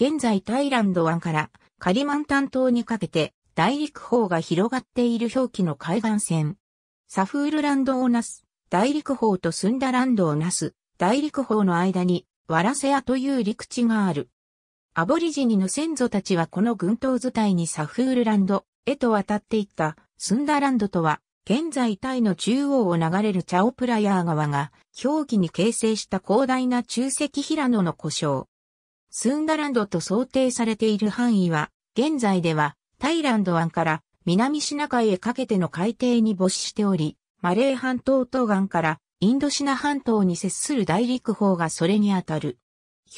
現在タイランド湾からカリマンタン島にかけて大陸方が広がっている表記の海岸線。サフールランドをなす、大陸方とスンダランドをなす、大陸方の間にワラセアという陸地がある。アボリジニの先祖たちはこの群島図体にサフールランドへと渡っていったスンダランドとは、現在タイの中央を流れるチャオプラヤー川が、表記に形成した広大な中石平野の故障。スンダランドと想定されている範囲は、現在ではタイランド湾から南シナ海へかけての海底に没しており、マレー半島東岸からインドシナ半島に接する大陸方がそれにあたる。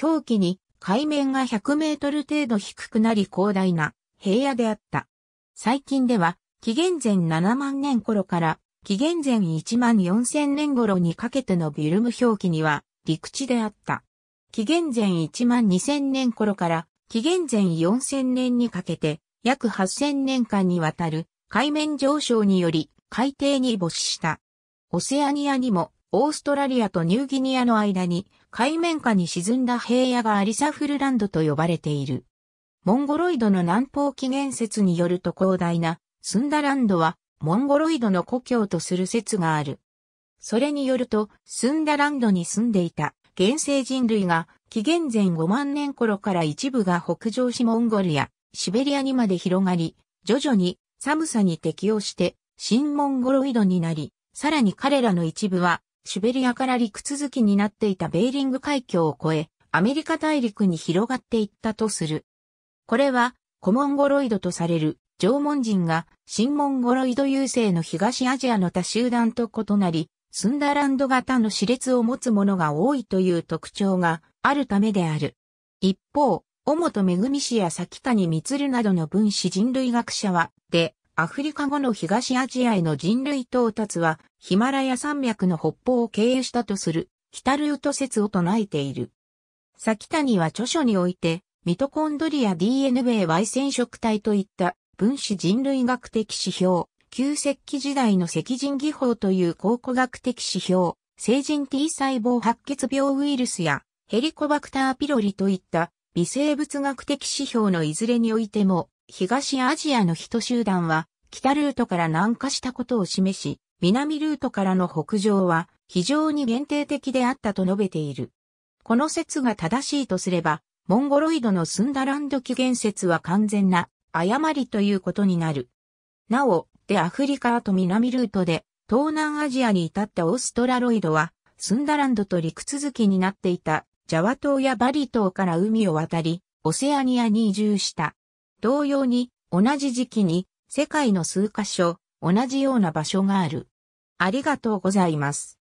表記に海面が100メートル程度低くなり広大な平野であった。最近では紀元前7万年頃から紀元前1万4000年頃にかけてのビルム表記には陸地であった。紀元前1万2000年頃から紀元前4000年にかけて約8000年間にわたる海面上昇により海底に没した。オセアニアにもオーストラリアとニューギニアの間に海面下に沈んだ平野がアリサフルランドと呼ばれている。モンゴロイドの南方起源説によると広大なスンダランドはモンゴロイドの故郷とする説がある。それによるとスンダランドに住んでいた現世人類が紀元前5万年頃から一部が北上しモンゴルやシベリアにまで広がり、徐々に寒さに適応して新モンゴロイドになり、さらに彼らの一部はシベリアから陸続きになっていたベーリング海峡を越え、アメリカ大陸に広がっていったとする。これはコモンゴロイドとされる縄文人が新モンゴロイド優勢の東アジアの他集団と異なり、スンダランド型の熾列を持つものが多いという特徴があるためである。一方、尾本恵氏や崎谷光などの分子人類学者は、で、アフリカ後の東アジアへの人類到達は、ヒマラヤ山脈の北方を経由したとする、北ルート説を唱えている。崎谷は著書において、ミトコンドリア DNA 米 Y 染色体といった分子人類学的指標、旧石器時代の石人技法という考古学的指標、成人 T 細胞白血病ウイルスやヘリコバクターピロリといった微生物学的指標のいずれにおいても、東アジアの人集団は北ルートから南下したことを示し、南ルートからの北上は非常に限定的であったと述べている。この説が正しいとすれば、モンゴロイドのスンダランド起源説は完全な誤りということになる。なお、ってアフリカと南ルートで、東南アジアに至ったオーストラロイドは、スンダランドと陸続きになっていた、ジャワ島やバリ島から海を渡り、オセアニアに移住した。同様に、同じ時期に、世界の数カ所、同じような場所がある。ありがとうございます。